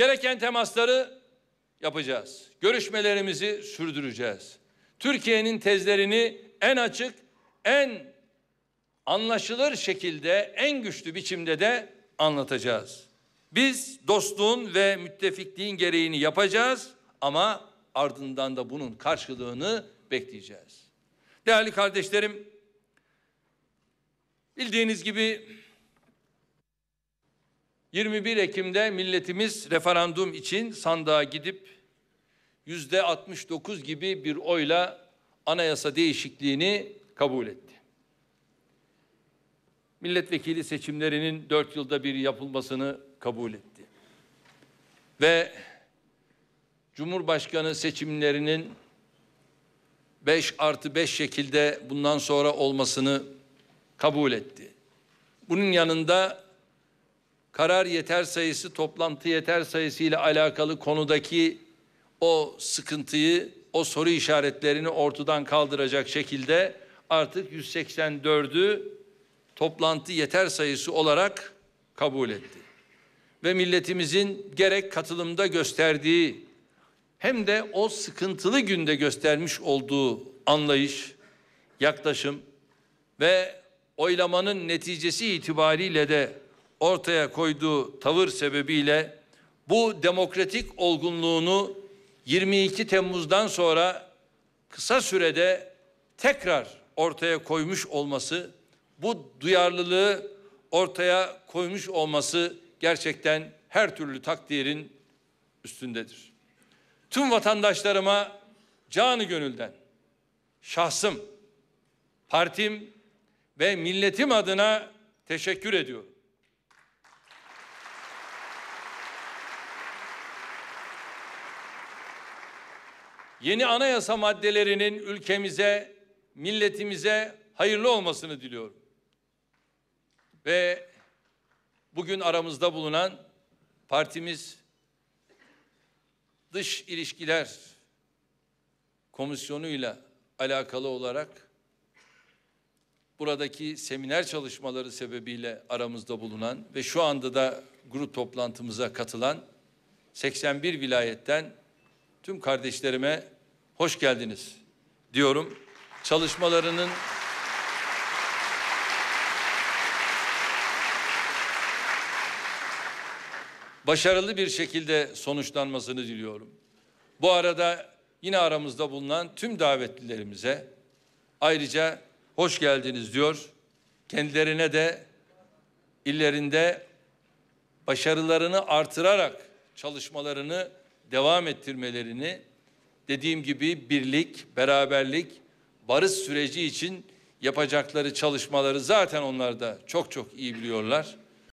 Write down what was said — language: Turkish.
Gereken temasları yapacağız. Görüşmelerimizi sürdüreceğiz. Türkiye'nin tezlerini en açık, en anlaşılır şekilde, en güçlü biçimde de anlatacağız. Biz dostluğun ve müttefikliğin gereğini yapacağız ama ardından da bunun karşılığını bekleyeceğiz. Değerli kardeşlerim, bildiğiniz gibi 21 Ekim'de milletimiz referandum için sandığa gidip yüzde 69 gibi bir oyla anayasa değişikliğini kabul etti. Milletvekili seçimlerinin dört yılda bir yapılmasını kabul etti. Ve Cumhurbaşkanı seçimlerinin 5 artı 5 şekilde bundan sonra olmasını kabul etti. Bunun yanında karar yeter sayısı toplantı yeter sayısı ile alakalı konudaki o sıkıntıyı, o soru işaretlerini ortadan kaldıracak şekilde artık 184'ü toplantı yeter sayısı olarak kabul etti. Ve milletimizin gerek katılımda gösterdiği hem de o sıkıntılı günde göstermiş olduğu anlayış, yaklaşım ve oylamanın neticesi itibariyle de ortaya koyduğu tavır sebebiyle bu demokratik olgunluğunu 22 Temmuz'dan sonra kısa sürede tekrar ortaya koymuş olması, bu duyarlılığı ortaya koymuş olması gerçekten her türlü takdirin üstündedir. Tüm vatandaşlarıma canı gönülden şahsım, partim ve milletim adına teşekkür ediyorum. Yeni anayasa maddelerinin ülkemize, milletimize hayırlı olmasını diliyorum. Ve bugün aramızda bulunan partimiz dış ilişkiler komisyonuyla alakalı olarak buradaki seminer çalışmaları sebebiyle aramızda bulunan ve şu anda da grup toplantımıza katılan 81 vilayetten tüm kardeşlerime hoş geldiniz diyorum. Çalışmalarının başarılı bir şekilde sonuçlanmasını diliyorum. Bu arada yine aramızda bulunan tüm davetlilerimize ayrıca hoş geldiniz diyor. Kendilerine de illerinde başarılarını artırarak çalışmalarını devam ettirmelerini dediğim gibi birlik, beraberlik, barış süreci için yapacakları çalışmaları zaten onlar da çok çok iyi biliyorlar.